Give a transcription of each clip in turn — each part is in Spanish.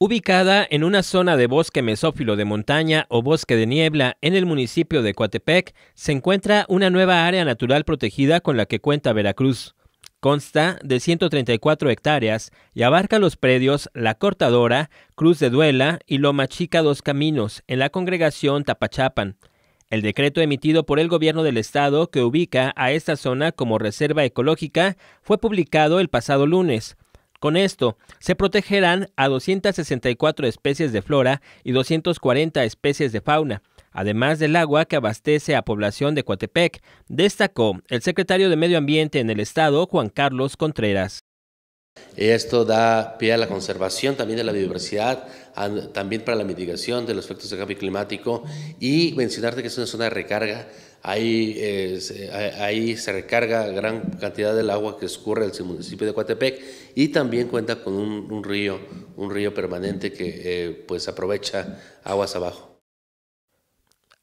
Ubicada en una zona de bosque mesófilo de montaña o bosque de niebla en el municipio de Coatepec, se encuentra una nueva área natural protegida con la que cuenta Veracruz. Consta de 134 hectáreas y abarca los predios La Cortadora, Cruz de Duela y Loma Chica Dos Caminos, en la congregación Tapachapan. El decreto emitido por el gobierno del estado que ubica a esta zona como reserva ecológica fue publicado el pasado lunes. Con esto, se protegerán a 264 especies de flora y 240 especies de fauna, además del agua que abastece a población de Coatepec, destacó el secretario de Medio Ambiente en el estado, Juan Carlos Contreras. Esto da pie a la conservación también de la biodiversidad, también para la mitigación de los efectos del cambio climático y mencionarte que es una zona de recarga. Ahí, se, eh, ahí se recarga gran cantidad del agua que escurre el municipio de Coatepec y también cuenta con un, río, un río permanente que eh, pues aprovecha aguas abajo.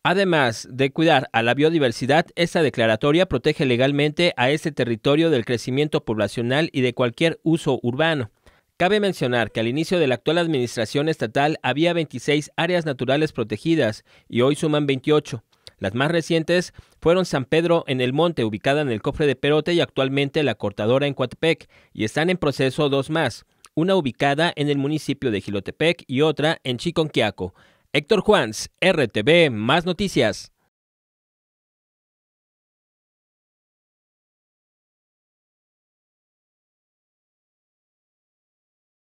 Además de cuidar a la biodiversidad, esta declaratoria protege legalmente a este territorio del crecimiento poblacional y de cualquier uso urbano. Cabe mencionar que al inicio de la actual administración estatal había 26 áreas naturales protegidas y hoy suman 28. Las más recientes fueron San Pedro en el Monte, ubicada en el cofre de Perote y actualmente la Cortadora en Coatepec, y están en proceso dos más, una ubicada en el municipio de Gilotepec y otra en Chiconquiaco. Héctor Juans, RTV, más noticias.